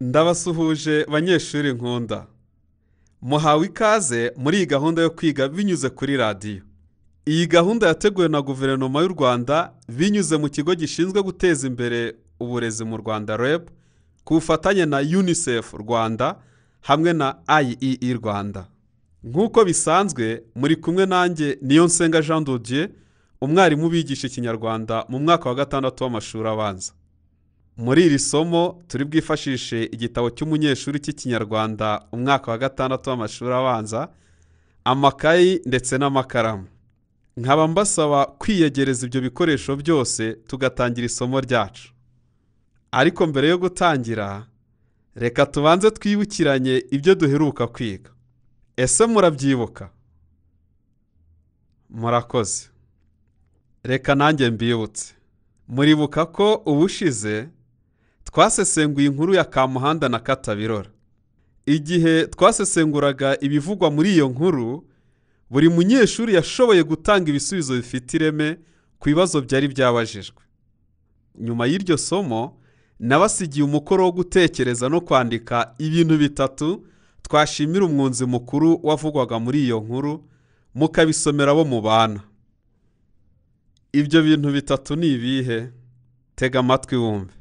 ndabasuhuje banyeshuri nkunda muhawe ikaze muri iyi gahunda yo kwiga binyuze kuri radiyo iyi gahunda yateguwe na guverinoma y'u rwanda binyuze mu kigo gishinzwe guteza imbere uburezi mu rwanda reb ku bufatanye na unicef rwanda hamwe na iei e e rwanda nk'uko bisanzwe muri kumwe nanjye niyo nsenga jean dodier umwarimu ubigisha ikinyarwanda mu mwaka wa gatandatu w'amashuri abanza muri iri somo turi bwifashishe igitabo cy'umunyeshuri cy'ikinyarwanda umwaka wa gatandatu w'amashuri abanza amakayi ndetse n'amakaramu nkaba mbasaba kwiyegereza ibyo bikoresho byose tugatangira isomo ryacu ariko mbere yo gutangira reka tubanze twibukiranye ibyo duheruka kwiga ese murabyibuka murakoze reka nanjye mbibutse muribuka ko ubushize twasesenguye inkuru ya kamuhanda na katabirora igihe twasesenguraga ibivugwa muri iyo nkuru buri munyeshuri yashoboye gutanga ibisubizo bifite ireme ku bibazo byari byabajijwe nyuma y'iryo somo nabasigiye umukoro wo gutekereza no kwandika ibintu bitatu twashimira umwunzi mukuru wavugwaga muri iyo nkuru mukabisomera abo mubana ibyo bintu bitatu ni ibihe tega amatwi wumve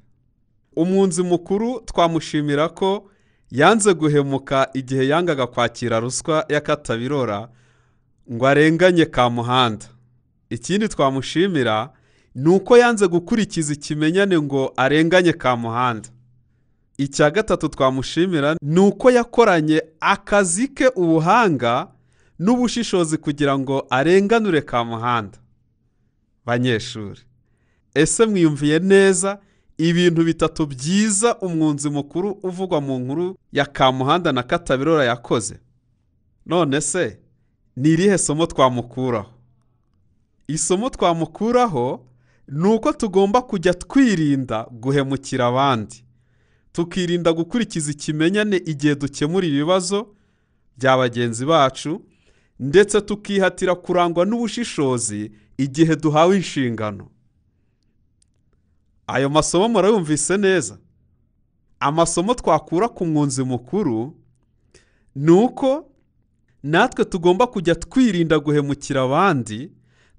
umwunzi mukuru twamushimira ko yanze guhemuka igihe yangaga kwakira ruswa y'akatabirora ngo arenganye kamuhanda ikindi twamushimira ni uko yanze gukurikiza ikimenyane ngo arenganye kamuhanda icya gatatu twamushimira ni uko yakoranye akazi ke ubuhanga n'ubushishozi kugira ngo arenganure kamuhanda banyeshuri ese mwiyumviye neza ibintu bitatu byiza umwunzi mukuru uvugwa mu nkuru ya kamuhanda na katabirora yakoze none se ni irihe somo twamukuraho isomo twamukuraho ni uko tugomba kujya twirinda guhemukira abandi tukirinda gukurikiza ikimenyane igihe dukemura ibibazo bya bagenzi bacu ndetse tukihatira kurangwa n'ubushishozi igihe duhawe inshingano ayo masomo murayumvise neza amasomo twakura ku mwunzi mukuru ni uko natwe tugomba kujya twirinda guhemukira abandi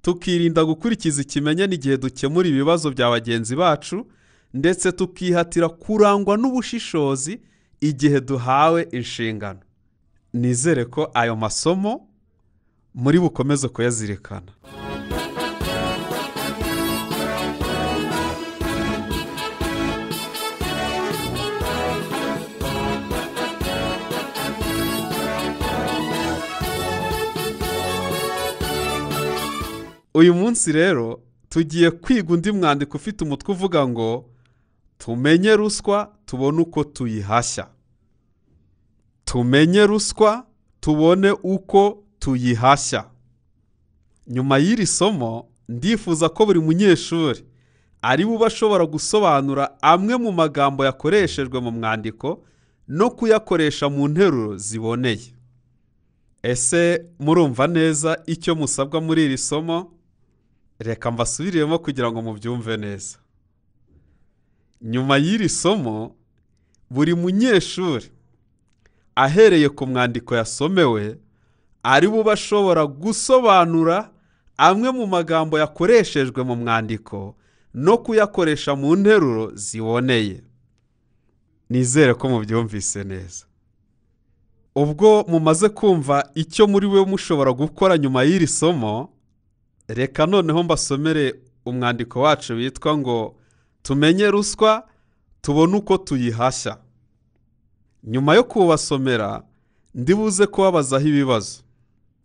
tukirinda gukurikiza ikimenyane nigihe dukemura ibibazo bya bagenzi bacu ndetse tukihatira kurangwa n'ubushishozi igihe duhawe inshingano nizere ko ayo masomo muri bukomeze kuyazirikana uyu munsi rero tugiye kwiga undi mwandiko ufite umutwe uvuga ngo tumenye ruswa tubone uko tuyihashya tumenye ruswa tubone uko tuyihashya nyuma y'iri somo ndifuza ko buri munyeshuri ari buba ashobora gusobanura amwe mu magambo yakoreshejwe mu mwandiko no kuyakoresha mu nteruro ziboneye ese murumva neza icyo musabwa muri iri somo reka mbasubiriyemo kugira ngo mubyumve neza nyuma y'iri somo buri munyeshuri ahereye ku mwandiko yasomewe ari buba ashobora gusobanura amwe mu magambo yakoreshejwe mu mwandiko no kuyakoresha mu nteruro ziboneye nizere ko mubyumvise neza ubwo mumaze kumva icyo muri we mushobora gukora nyuma y'iri somo reka noneho mbasomere umwandiko wacu witwa ngo tumenye ruswa tubone uko tuyihashya nyuma yo kubasomera ndibuze kubabazaho ibibazo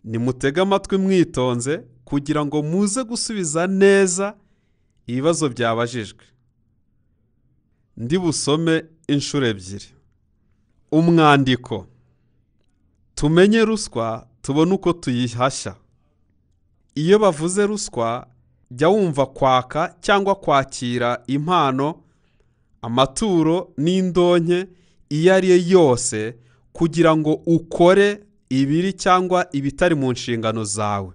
nimutege amatwi mwitonze kugira ngo muze gusubiza neza ibibazo byabajijwe ndibusome inshuro ebyiri umwandiko tumenye ruswa tubone uko tuyihashya iyo bavuze ruswa jya wumva kwaka cyangwa kwakira impano amaturo n'indonke iyo ari yo yose kugira ngo ukore ibiri cyangwa ibitari mu nshingano zawe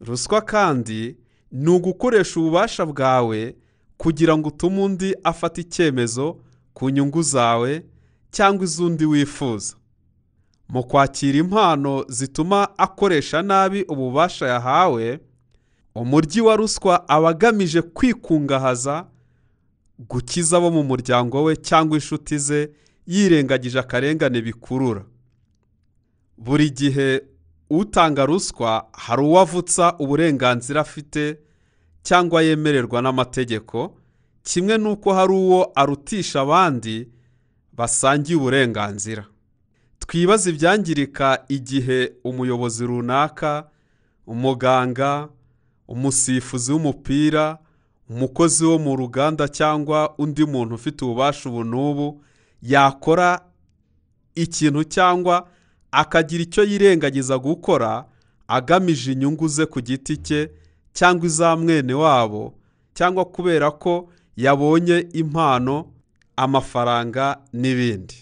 ruswa kandi ni ugukoresha ububasha bwawe kugira ngo utume undi afata icyemezo ku nyungu zawe cyangwa iz'undi wifuza mu kwakira impano zituma akoresha nabi ububasha yahawe umuryi wa ruswa aba agamije kwikungahaza gukiza abo mu muryango we cyangwa inshuti ze yirengagije akarengane bikurura buri gihe utanga ruswa hari uwavutsa uburenganzira afite cyangwa yemererwa n'amategeko kimwe n'uko hari uwo arutisha abandi basangiye uburenganzira twibaze ibyangirika igihe umuyobozi runaka umuganga umusifuzi w'umupira umukozi wo mu ruganda cyangwa undi muntu ufite ububasha ubu n'ubu yakora ikintu cyangwa akagira icyo yirengagiza gukora agamije inyungu ze ku giti cye cyangwa iza mwene wabo cyangwa kubera ko yabonye impano amafaranga n'ibindi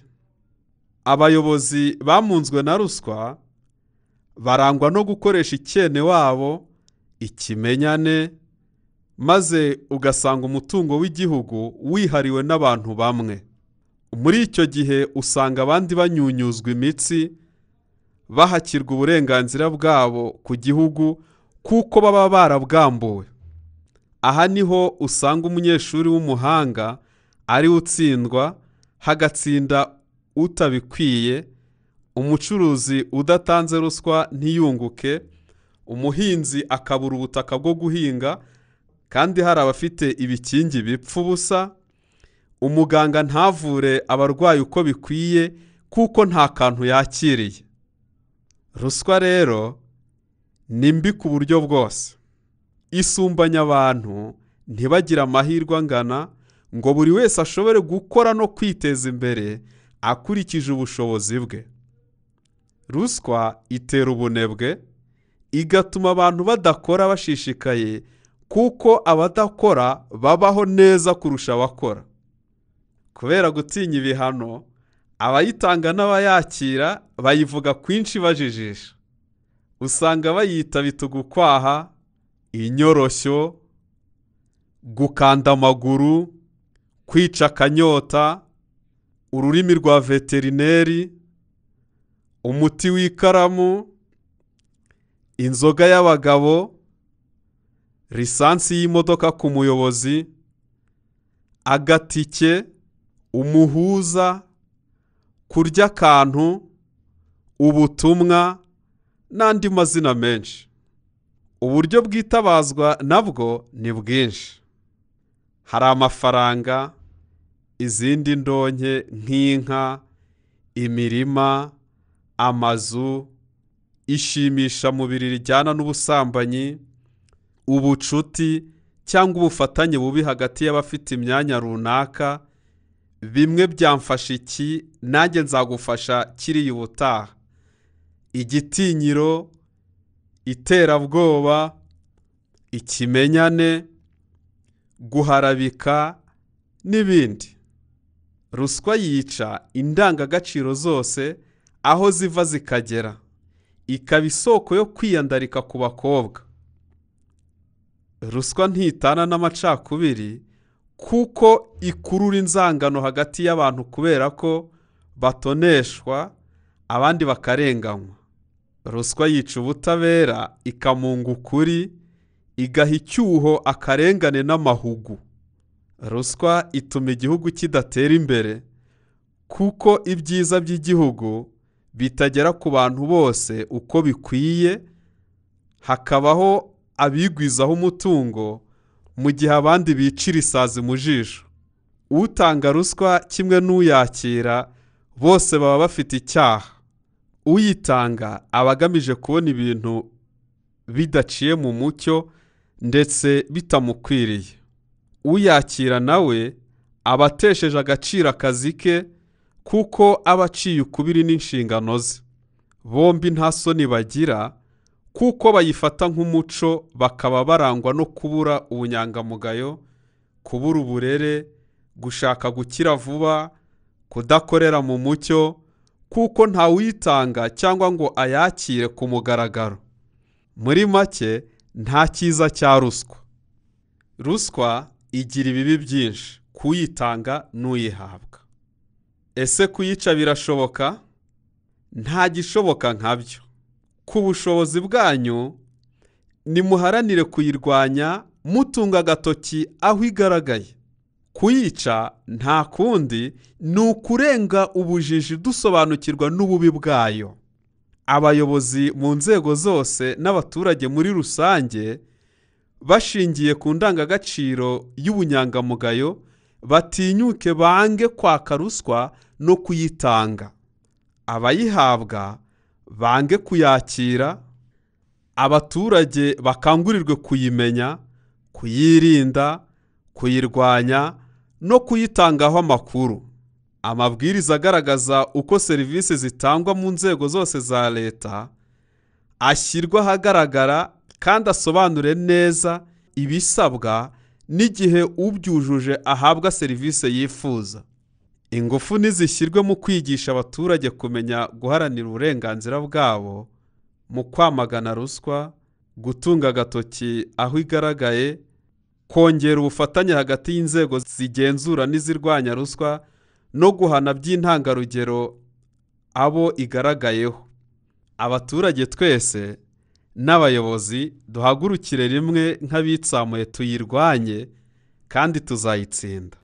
abayobozi bamunzwe na ruswa barangwa no gukoresha ikene wabo ikimenyane maze ugasanga umutungo w'igihugu wihariwe n'abantu bamwe muri icyo gihe usanga abandi banyunyuzwa imitsi bahakirwa uburenganzira bwabo ku gihugu kuko baba barabwambuwe aha niho usanga umunyeshuri w'umuhanga ari utsindwa hagatsinda utabikwiye umucuruzi udatanze ruswa ntiyunguke umuhinzi akabura ubutaka bwo guhinga kandi hari abafite ibikingi bipfa ubusa umuganga ntavure abarwayi uko bikwiye kuko nta kantu yakiriye ruswa rero ni mbi ku buryo bwose isumbanya abantu ntibagire amahirwe angana ngo buri wese ashobore gukora no kwiteza imbere akurikije ubushobozi bwe ruswa itera ubunebwe igatuma abantu badakora bashishikaye kuko abadakora babaho neza kurusha abakora kubera gutinya ibihano abayitanga n'abayakira bayivuga kwinshi bajijisha usanga bayita bitugukwaha inyoroshyo gukanda amaguru kwica akanyota ururimi rwa veterineri umuti w'ikaramu inzoga y'abagabo lisansi y'imodoka ku muyobozi agatike umuhuza kurya akantu ubutumwa n'andi mazina menshi uburyo bwitabazwa nabwo ni bwinshi hari amafaranga izindi ndonke nk'inka imirima amazu ishimisha mubiri rijyana n'ubusambanyi ubucuti cyangwa ubufatanye bubi hagati y'abafite imyanya runaka bimwe byamfasha iki nanjye nzagufasha kiriya ubutaha igitinyiro iterabwoba ikimenyane guharabika n'ibindi ruswa yica indangagaciro zose aho ziva zikagera ikaba isoko yo kwiyandarika ku bakobwa ruswa ntitana n'amacakubiri kuko ikurura inzangano hagati y'abantu kubera ko batoneshwa abandi bakarenganywa ruswa yica ubutabera ikamunga ukuri igaha icyuho akarengane n'amahugu ruswa ituma igihugu kidatera imbere kuko ibyiza by'igihugu bitagera ku bantu bose uko bikwiye hakabaho abigwizaho umutungo mu gihe abandi bicira isazi mu jisho utanga ruswa kimwe n'uyakira bose baba bafite icyaha uyitanga aba agamije kubona ibintu bidaciye mu mucyo ndetse bitamukwiriye uyakira nawe aba atesheje agaciro akazi ke kuko aba aciye ukubiri n'inshingano ze bombi nta soni bagira kuko bayifata nk'umuco bakaba barangwa no kubura ubunyangamugayo kubura uburere gushaka gukira vuba kudakorera mu mucyo kuko ntawitanga cyangwa ngo ayakire ku mugaragaro muri make nta cyiza cya ruswa ruswa igira ibibi byinshi kuyitanga n'uyihabwa ese kuyica birashoboka nta gishoboka nkabyo ku bushobozi bwanyu nimuharanire kuyirwanya mutunga agatoki aho igaragaye kuyica nta kundi ni ukurenga ubujiji dusobanukirwa n'ububi bwayo abayobozi mu nzego zose n'abaturage muri rusange bashingiye ku ndangagaciro y'ubunyangamugayo batinyuke bange kwaka ruswa no kuyitanga abayihabwa bange kuyakira abaturage bakangurirwe kuyimenya kuyirinda kuyirwanya no kuyitangaho amakuru amabwiriza agaragaza uko serivisi zitangwa mu nzego zose za leta ashyirwa ahagaragara kandi asobanure neza ibisabwa n'igihe ubyujuje ahabwa serivisi yifuza ingufu nizishyirwe mu kwigisha abaturage kumenya guharanira uburenganzira bwabo mu kwamagana ruswa gutunga agatoki aho igaragaye kongera ubufatanye hagati y'inzego zigenzura n'izirwanya ruswa no guhana by'intangarugero abo igaragayeho abaturage twese n'abayobozi duhagurukire rimwe nk'abitsamuye tuyirwanye kandi tuzayitsinda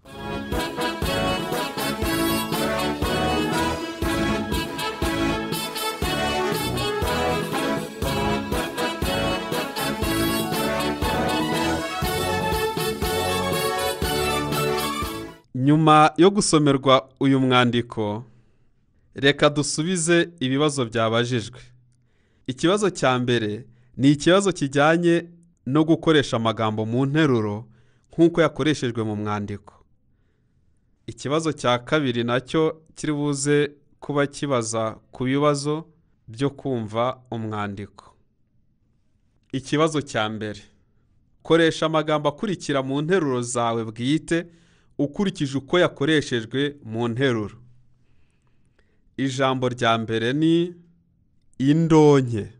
nyuma yo gusomerwa uyu mwandiko reka dusubize ibibazo byabajijwe ikibazo cya mbere ni ikibazo kijyanye no gukoresha amagambo mu nteruro nk'uko yakoreshejwe mu mwandiko ikibazo cya kabiri nacyo kiri buze kuba kibaza ku bibazo byo kumva umwandiko ikibazo cya mbere koresha amagambo akurikira mu nteruro zawe bwite ukurikije uko yakoreshejwe mu nteruro ijambo rya mbere ni indonke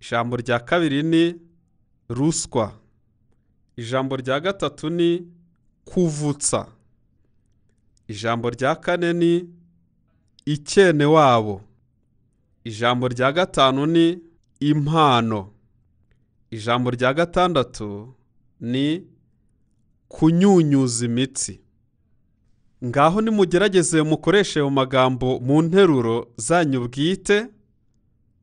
ijambo rya kabiri ni ruswa ijambo rya gatatu ni kuvutsa ijambo rya kane ni ikene wabo ijambo rya gatanu ni impano ijambo rya gatandatu ni kunyunyuza imitsi ngaho nimugerageze mukoreshe ayo magambo mu nteruro zanyu bwite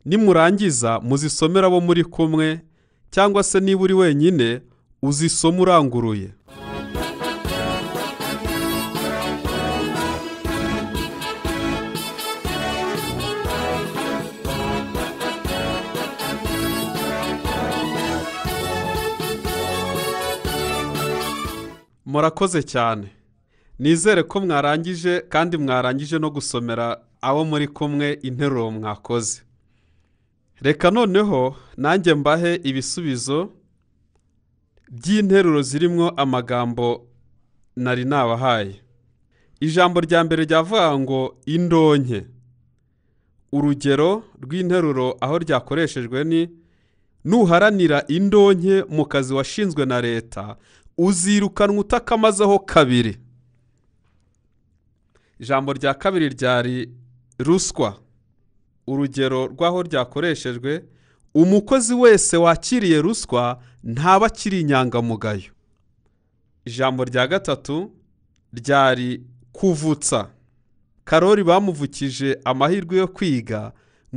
nimurangiza muzisomere abo muri kumwe cyangwa se niba uri wenyine uzisome uranguruye murakoze cyane nizere ko mwarangije kandi mwarangije no gusomera abo muri kumwe interuro mwakoze reka noneho nanjye mbahe ibisubizo by'interuro zirimo amagambo nari nabahaye ijambo rya mbere ryavuga ngo indonke urugero rw'interuro aho ryakoreshejwe ni nuharanira indonke mu kazi washinzwe na leta uzirukanwa utakamazeho kabiri ijambo rya kabiri ryari ruswa urugero rw'aho ryakoreshejwe umukozi wese wakiriye ruswa ntaba akiri inyangamugayo ijambo rya gatatu ryari kuvutsa karori bamuvukije amahirwe yo kwiga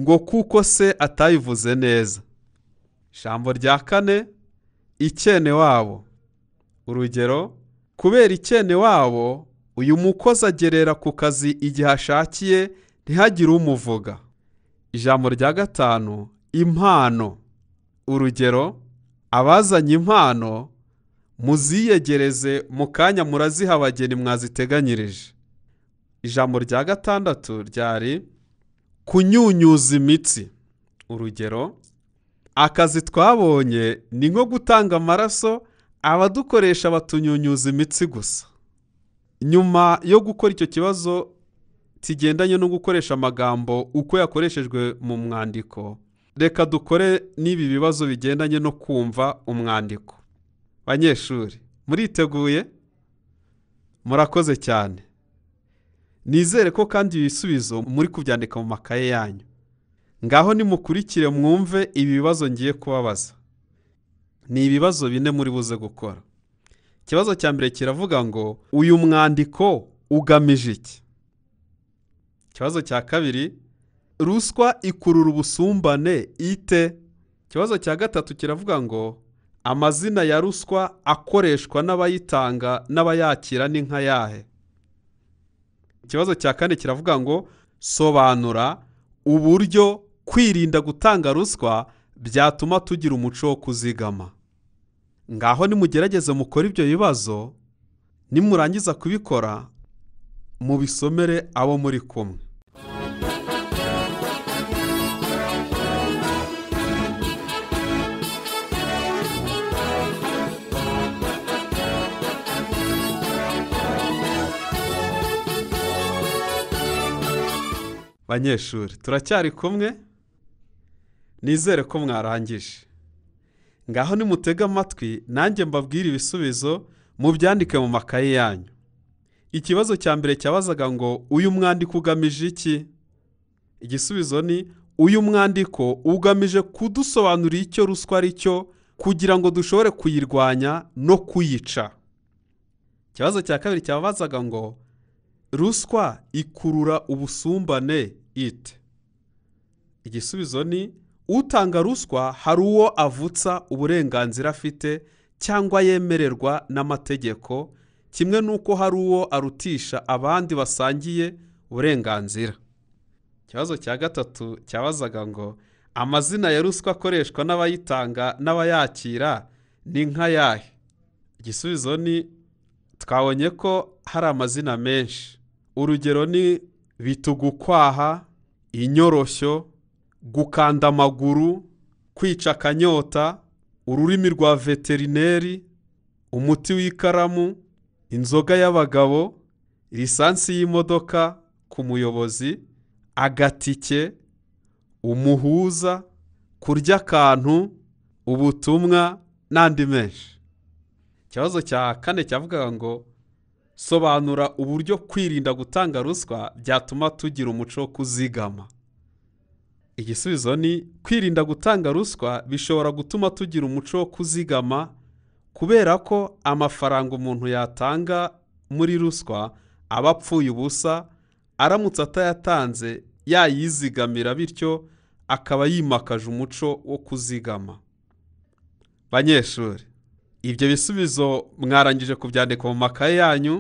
ngo kuko se atayivuze neza ijambo rya kane ikene wabo urugero kubera ikene wabo uyu mukozi agerera ku kazi igihe ashakiye ntihagire umuvuga ijambo rya gatanu impano urugero abazanye impano muziyegereze mu kanya muraziha abageni mwaziteganyirije ijambo rya gatandatu ryari kunyunyuza imitsi urugero akazi twabonye ni nko gutanga amaraso abadukoresha batunyunyuza imitsi gusa nyuma yo gukora icyo kibazo kigendanye no gukoresha amagambo uko yakoreshejwe mu mwandiko reka dukore n'ibi bibazo bigendanye no kumva umwandiko banyeshuri muriteguye murakoze cyane nizere ko kandi ibisubizo muri kubyandika mu makaye yanyu ngaho nimukurikire mwumve ibi bibazo ngiye kubabaza ni ibibazo bine muri buze gukora ikibazo cya mbere kiravuga ngo uyu mwandiko ugamije iki ikibazo cya kabiri ruswa ikurura ubusumbane ite ikibazo cya gatatu kiravuga ngo amazina ya ruswa akoreshwa n'abayitanga n'abayakira ni nka yahe ikibazo cya kane kiravuga ngo sobanura uburyo kwirinda gutanga ruswa byatuma tugira umuco wo kuzigama ngaho nimugerageze mukora ibyo bibazo nimurangiza kubikora mubisomere abo muri kumwe banyeshuri turacyari kumwe nizere ko mwarangije ngaho nimutega amatwi nanjye mbabwire ibisubizo mubyandike mu makaye yanyu ikibazo cya mbere cyabazaga ngo uyu mwandiko ugamije iki igisubizo ni uyu mwandiko ugamije kudusobanurira icyo ruswa ari cyo kugira ngo dushobore kuyirwanya no kuyica ikibazo cya kabiri cyabazaga ngo ruswa ikurura ubusumbane ite igisubizo ni utanga ruswa hari uwo avutsa uburenganzira afite cyangwa yemererwa n'amategeko kimwe n'uko hari uwo arutisha abandi basangiye uburenganzira ikibazo cya gatatu cyabazaga ngo amazina ya ruswa akoreshwa n'abayitanga n'abayakira ni nk'ayahe igisubizo ni twabonye ko hari amazina menshi urugero ni bitugukwaha inyoroshyo gukanda amaguru kwica akanyota ururimi rwa veterineri umuti w'ikaramu inzoga y'abagabo lisansi y'imodoka ku muyobozi agatike umuhuza kurya akantu ubutumwa n'andi menshi ikibazo cya kane cyavugaga ngo sobanura uburyo kwirinda gutanga ruswa byatuma tugira umuco wo kuzigama igisubizo ni kwirinda gutanga ruswa bishobora gutuma tugira umuco wo kuzigama kubera ko amafaranga umuntu yatanga muri ruswa aba apfuye ubusa aramutse atayatanze yayizigamira bityo akaba yimakaje umuco wo kuzigama banyeshuri ibyo bisubizo mwarangije kubyandika mu makaye yanyu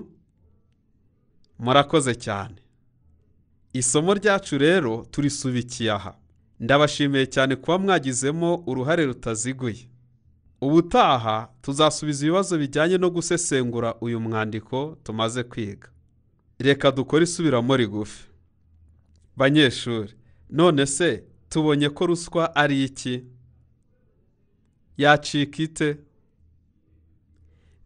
murakoze cyane isomo ryacu rero turisubikiye aha ndabashimiye cyane kuba mwagizemo uruhare rutaziguye ubutaha tuzasubiza ibibazo bijyanye no gusesengura uyu mwandiko tumaze kwiga reka dukore isubiramo rigufi banyeshuri none se tubonye ko ruswa ari iki yacika ite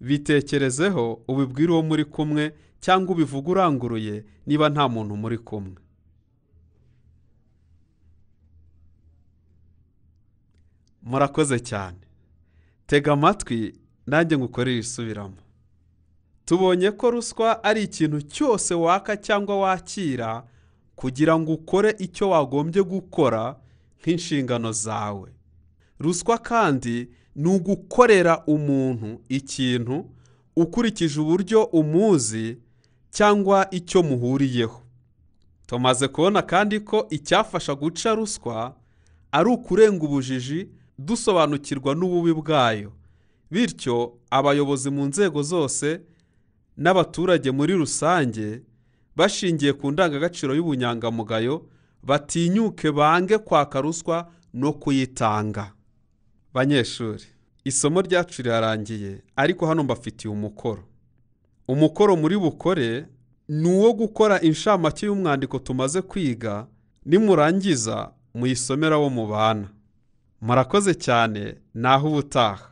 bitekerezeho ubibwire uwo muri kumwe cyangwa ubivuga uranguruye niba nta muntu muri kumwe murakoze cyane tega amatwi nanjye ngukorere isubiramo tubonye ko ruswa ari ikintu cyose waka cyangwa wakira kugira ngo ukore icyo wagombye gukora nk'inshingano zawe ruswa kandi ni ugukorera umuntu ikintu ukurikije uburyo umuzi cyangwa icyo muhuriyeho tumaze kubona kandi ko icyafasha guca ruswa ari ukurenga ubujiji dusobanukirwa n'ububi bwayo bityo abayobozi mu nzego zose n'abaturage muri rusange bashingiye ku ndangagaciro y'ubunyangamugayo batinyuke bange kwaka ruswa no kuyitanga banyeshuri isomo ryacu rirarangiye ariko hano mbafitiye umukoro umukoro muri bukore ni uwo gukora inshamake y'umwandiko tumaze kwiga nimurangiza muyisomera wo mubana murakoze cyane naho ubutaha